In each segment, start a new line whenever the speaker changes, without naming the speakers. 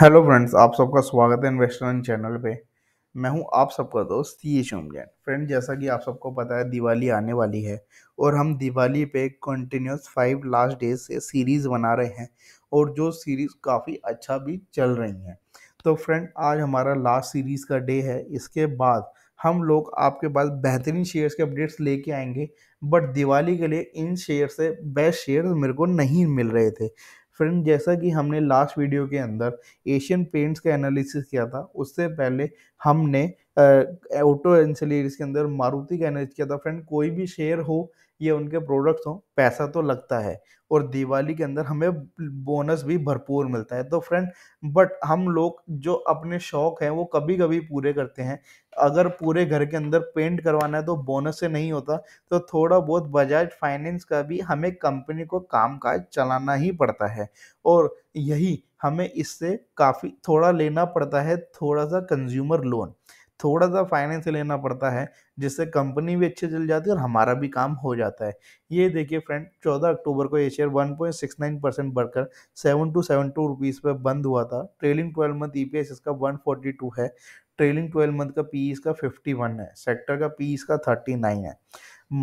hello friends आप सबका स्वागत है इन्वेस्टरन चैनल पे मैं हूं आप सबका दोस्त ये शुम जैन फ्रेंड जैसा कि आप सबको पता है दिवाली आने वाली है और हम दिवाली पे कंटिन्यूस फाइव लास्ट डेज से सीरीज़ बना रहे हैं और जो सीरीज़ काफ़ी अच्छा भी चल रही हैं तो फ्रेंड आज हमारा लास्ट सीरीज़ का डे है इसके बाद हम लोग आपके पास बेहतरीन शेयर्स के अपडेट्स लेके आएंगे बट दिवाली के लिए इन शेयर से बेस्ट शेयर मेरे को नहीं मिल रहे थे फ्रेंड जैसा कि हमने लास्ट वीडियो के अंदर एशियन पेंट्स का एनालिसिस किया था उससे पहले हमने ऑटो एंसिलरीज के अंदर मारुति का एनर्ज किया था फ्रेंड कोई भी शेयर हो या उनके प्रोडक्ट्स हों पैसा तो लगता है और दिवाली के अंदर हमें बोनस भी भरपूर मिलता है तो फ्रेंड बट हम लोग जो अपने शौक हैं वो कभी कभी पूरे करते हैं अगर पूरे घर के अंदर पेंट करवाना है तो बोनस से नहीं होता तो थोड़ा बहुत बजाज फाइनेंस का भी हमें कंपनी को काम काज चलाना ही पड़ता है और यही हमें इससे काफ़ी थोड़ा लेना पड़ता है थोड़ा सा कंज्यूमर लोन थोड़ा सा फाइनेंस लेना पड़ता है जिससे कंपनी भी अच्छे चल जाती है और हमारा भी काम हो जाता है ये देखिए फ्रेंड 14 अक्टूबर को ये शेयर 1.69 परसेंट बढ़कर seven two seven two rupees पर बंद हुआ था ट्रेलिंग ट्वेल्व मंथ ई इसका 142 है ट्रेलिंग ट्वेल्व मंथ का पी e इसका फिफ्टी वन है सेक्टर का पी e इसका थर्टी नाइन है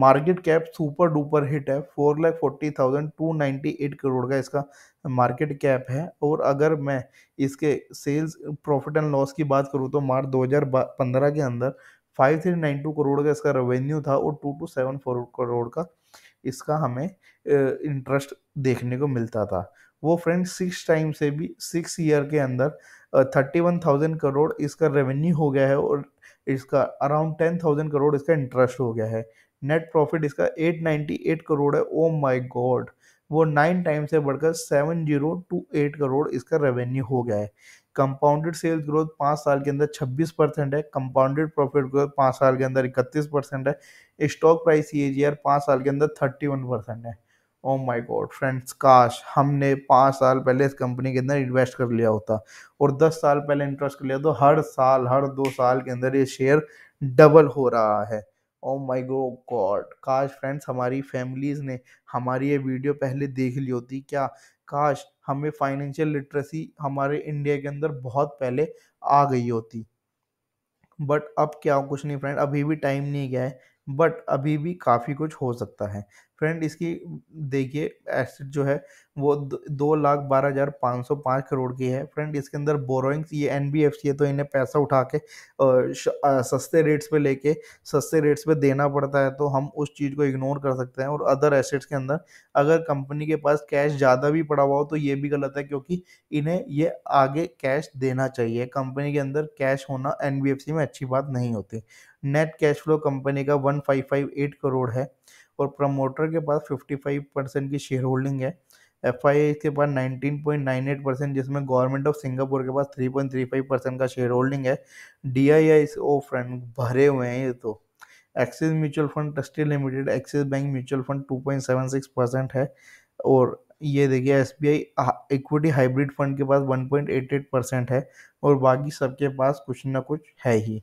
market cap super duper hit है four lakh forty thousand two ninety eight crore का इसका मार्केट कैप है और अगर मैं इसके सेल्स प्रॉफिट एंड लॉस की बात करूँ तो मार्च दो हज़ार पंद्रह के अंदर five three nine two crore का इसका रेवेन्यू था और two two seven four crore का इसका हमें इंटरेस्ट देखने को मिलता था वो फ्रेंड सिक्स टाइम से भी सिक्स ईयर के अंदर थर्टी वन थाउजेंड करोड़ इसका रेवेन्यू हो गया है और इसका अराउंड टेन थाउजेंड करोड़ इसका इंटरेस्ट हो गया है नेट प्रॉफिट इसका एट नाइन्टी एट करोड़ है ओ माई गॉड वो नाइन टाइम से बढ़कर seven zero two eight crore इसका रेवेन्यू हो गया है कंपाउंडेड सेल्स ग्रोथ पाँच साल के अंदर छब्बीस परसेंट है कंपाउंडेड प्रॉफिट ग्रोथ पाँच साल के अंदर इकतीस परसेंट है stock price C A G R पाँच साल के अंदर थर्टी वन परसेंट है ओ माय गॉड फ्रेंड्स काश हमने पाँच साल पहले इस कंपनी के अंदर इन्वेस्ट कर लिया होता और दस साल पहले इन्वेस्ट कर लिया तो हर साल हर दो साल के अंदर ये शेयर डबल हो रहा है ओ माई गो गॉड काश फ्रेंड्स हमारी फैमिलीज़ ने हमारी ये वीडियो पहले देख ली होती क्या काश हमें फाइनेंशियल लिटरेसी हमारे इंडिया के अंदर बहुत पहले आ गई होती बट अब क्या कुछ नहीं फ्रेंड अभी भी टाइम नहीं गया है बट अभी भी काफ़ी कुछ हो सकता है फ्रेंड इसकी देखिए एसेट जो है वो दो लाख बारह हज़ार पाँच सौ पाँच करोड़ की है फ्रेंड इसके अंदर बोरोइंग्स ये एन बी एफ सी है तो इन्हें पैसा उठा के सस्ते रेट्स पे लेके सस्ते रेट्स पे देना पड़ता है तो हम उस चीज़ को इग्नोर कर सकते हैं और अदर एसेट्स के अंदर अगर कंपनी के पास कैश ज़्यादा भी पड़ा हुआ हो तो ये भी गलत है क्योंकि इन्हें ये आगे कैश देना चाहिए कंपनी के अंदर कैश होना एन बी एफ सी में अच्छी बात नहीं होती नेट कैश फ्लो कंपनी का one five five eight crore है और प्रमोटर के पास 55 परसेंट की शेयर होल्डिंग है एफ के पास 19.98 परसेंट जिसमें गवर्नमेंट ऑफ सिंगापुर के पास 3.35 परसेंट का शेयर होल्डिंग है D I I oh friend भरे हुए हैं ये तो Axis mutual fund trustee limited Axis bank mutual fund 2.76 percent है और ये देखिए एस बी आई इक्विटी हाइब्रिड फंड के पास 1.88 परसेंट है और बाकी सबके पास कुछ ना कुछ है ही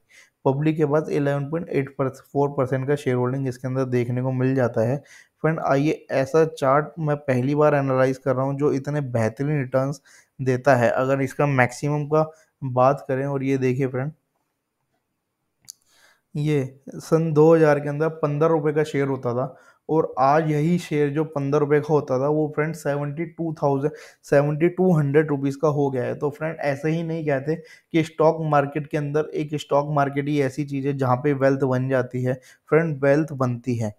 पब्लिक के पास 11.8 फोर परसेंट का शेयर होल्डिंग इसके अंदर देखने को मिल जाता है फ्रेंड आइए ऐसा चार्ट मैं पहली बार एनालाइज कर रहा हूँ जो इतने बेहतरीन रिटर्न्स देता है अगर इसका मैक्सिमम का बात करें और ये देखिए फ्रेंड ये सन 2000 के अंदर पंद्रह रुपये का शेयर होता था और आज यही शेयर जो पंद्रह रुपये का होता था वो friend seventy two thousand seventy two hundred rupees का हो गया है तो फ्रेंड ऐसे ही नहीं कहते कि स्टॉक मार्केट के अंदर एक स्टॉक मार्केट ही ऐसी चीज़ है जहाँ पे वेल्थ बन जाती है फ्रेंड वेल्थ बनती है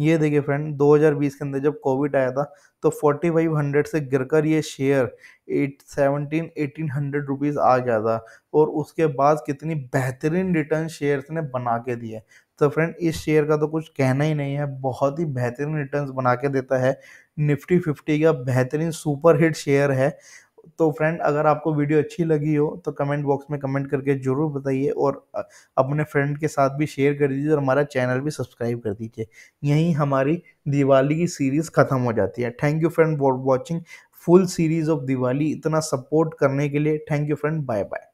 ये देखिए फ्रेंड 2020 के अंदर जब कोविड आया था तो 4500 से गिरकर ये share eight seventeen eighteen hundred rupees आ गया था और उसके बाद कितनी बेहतरीन रिटर्न शेयर्स ने बना के दिए तो फ्रेंड इस शेयर का तो कुछ कहना ही नहीं है बहुत ही बेहतरीन रिटर्न्स बना के देता है निफ्टी फिफ्टी का बेहतरीन सुपर हिट शेयर है तो फ्रेंड अगर आपको वीडियो अच्छी लगी हो तो कमेंट बॉक्स में कमेंट करके ज़रूर बताइए और अपने फ्रेंड के साथ भी शेयर कर दीजिए और हमारा चैनल भी सब्सक्राइब कर दीजिए यहीं हमारी दिवाली की सीरीज़ ख़त्म हो जाती है thank you friend for watching full series of Diwali इतना सपोर्ट करने के लिए thank you friend bye bye